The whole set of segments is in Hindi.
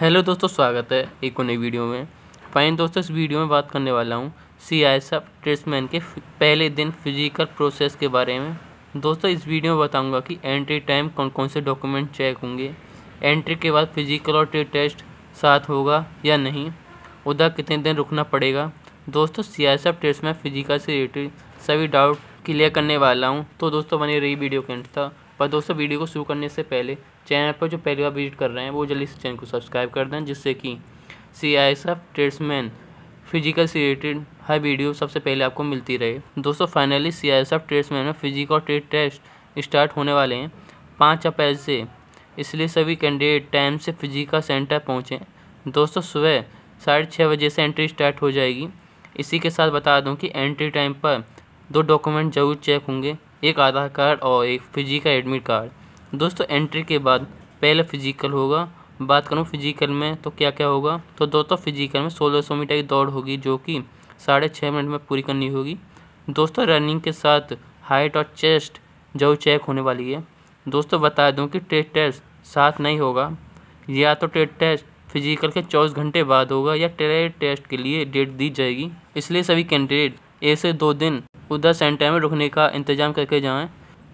हेलो दोस्तों स्वागत है एक नई वीडियो में फाइन दोस्तों इस वीडियो में बात करने वाला हूँ सी आई एस के पहले दिन फिजिकल प्रोसेस के बारे में दोस्तों इस वीडियो में बताऊंगा कि एंट्री टाइम कौन कौन से डॉक्यूमेंट चेक होंगे एंट्री के बाद फिजिकल और ट्रेड टेस्ट साथ होगा या नहीं उधर कितने दिन रुकना पड़ेगा दोस्तों C I S F physical से रिलेटेड सभी डाउट क्लियर करने वाला हूँ तो दोस्तों बनी रही वीडियो के अंत तक पर दोस्तों वीडियो को शुरू करने से पहले चैनल पर जो पहली बार विजिट कर रहे हैं वो जल्दी से चैनल को सब्सक्राइब कर दें जिससे कि C I S F tradesman physical से रिलेटेड हर वीडियो सबसे पहले आपको मिलती रहे दोस्तों finally C I S F tradesman में फिजिकल ट्रेड टेस्ट स्टार्ट होने वाले हैं पाँच अप्रैल से इसलिए सभी कैंडिडेट टाइम से फिजिकल सेंटर पहुँचें दोस्तों सुबह साढ़े छः बजे से एंट्री स्टार्ट हो जाएगी इसी के साथ बता दूँ कि एंट्री टाइम पर दो डॉक्यूमेंट जरूर चेक होंगे एक आधार कार्ड और एक फिजिकल एडमिट कार्ड दोस्तों एंट्री के बाद पहले फिजिकल होगा बात करूँ फिजिकल में तो क्या क्या होगा तो दोस्तों फिजिकल में सोलह सौ मीटर की दौड़ होगी जो कि साढ़े छः मिनट में पूरी करनी होगी दोस्तों रनिंग के साथ हाइट और चेस्ट जो चेक होने वाली है दोस्तों बता दूँ कि टेस्ट टेस्ट साथ नहीं होगा या तो ट्रेड टेस्ट फिजिकल के चौबीस घंटे बाद होगा या ट्रेड टेस्ट के लिए डेट दी जाएगी इसलिए सभी कैंडिडेट ऐसे दो दिन उधर सेंटर में रुकने का इंतज़ाम करके जाएँ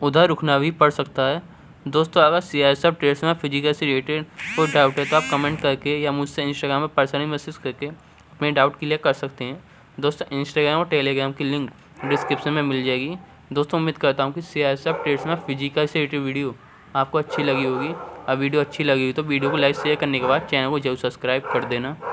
उधर रुकना भी पड़ सकता है दोस्तों अगर सी आई एफ ट्रेड्स में फिजिकल से रिलेटेड कोई डाउट है तो आप कमेंट करके या मुझसे इंस्टाग्राम में पर्सनली मैसेज करके अपने डाउट क्लियर कर सकते हैं दोस्तों इंस्टाग्राम और टेलीग्राम की लिंक डिस्क्रिप्शन में मिल जाएगी दोस्तों उम्मीद करता हूँ कि सी आई सब ट्रेड्स में फिजिकल से रिलेटेड वीडियो आपको अच्छी लगी होगी और वीडियो अच्छी लगी हुई तो वीडियो को लाइक शेयर करने के बाद चैनल को जरूर सब्सक्राइब कर देना